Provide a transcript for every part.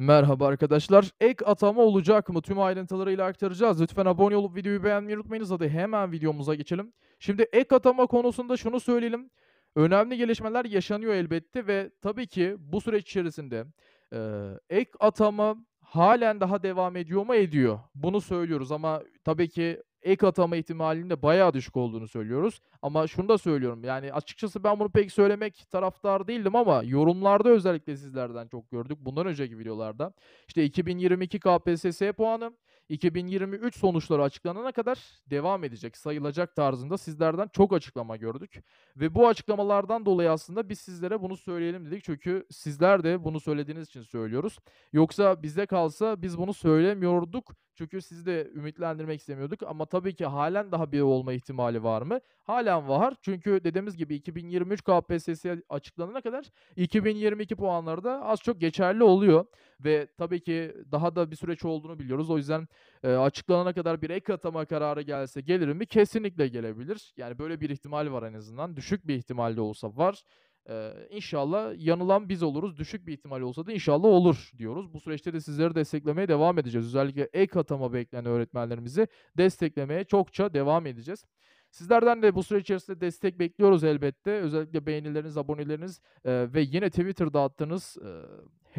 Merhaba arkadaşlar. Ek atama olacak mı? Tüm ayrıntılarıyla aktaracağız. Lütfen abone olup videoyu beğenmeyi unutmayınız. Hadi hemen videomuza geçelim. Şimdi ek atama konusunda şunu söyleyelim. Önemli gelişmeler yaşanıyor elbette ve tabii ki bu süreç içerisinde e, ek atama halen daha devam ediyor mu? Ediyor. Bunu söylüyoruz ama tabii ki ek atama ihtimalinin de bayağı düşük olduğunu söylüyoruz. Ama şunu da söylüyorum yani açıkçası ben bunu pek söylemek taraftar değildim ama yorumlarda özellikle sizlerden çok gördük. Bundan önceki videolarda İşte 2022 KPSS puanı 2023 sonuçları açıklanana kadar devam edecek sayılacak tarzında sizlerden çok açıklama gördük. Ve bu açıklamalardan dolayı aslında biz sizlere bunu söyleyelim dedik. Çünkü sizler de bunu söylediğiniz için söylüyoruz. Yoksa bize kalsa biz bunu söylemiyorduk çünkü sizi de ümitlendirmek istemiyorduk ama tabii ki halen daha bir olma ihtimali var mı? Halen var. Çünkü dediğimiz gibi 2023 KPSS açıklanana kadar 2022 puanları da az çok geçerli oluyor ve tabii ki daha da bir süreç olduğunu biliyoruz. O yüzden e, açıklanana kadar bir ek atama kararı gelse gelir mi? Kesinlikle gelebilir. Yani böyle bir ihtimal var en azından. Düşük bir ihtimal olsa var. Ee, inşallah yanılan biz oluruz. Düşük bir ihtimal olsa da inşallah olur diyoruz. Bu süreçte de sizleri desteklemeye devam edeceğiz. Özellikle ek atama bekleyen öğretmenlerimizi desteklemeye çokça devam edeceğiz. Sizlerden de bu süreç içerisinde destek bekliyoruz elbette. Özellikle beğenileriniz, aboneleriniz e, ve yine Twitter'da attığınız e,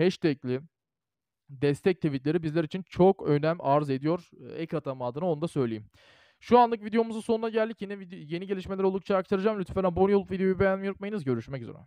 hashtagli destek tweetleri bizler için çok önem arz ediyor. Ek atama adına onu da söyleyeyim. Şu anlık videomuzun sonuna geldik. Yine yeni gelişmeler oldukça aktaracağım. Lütfen abone olup videoyu beğenmeyi unutmayınız. Görüşmek üzere.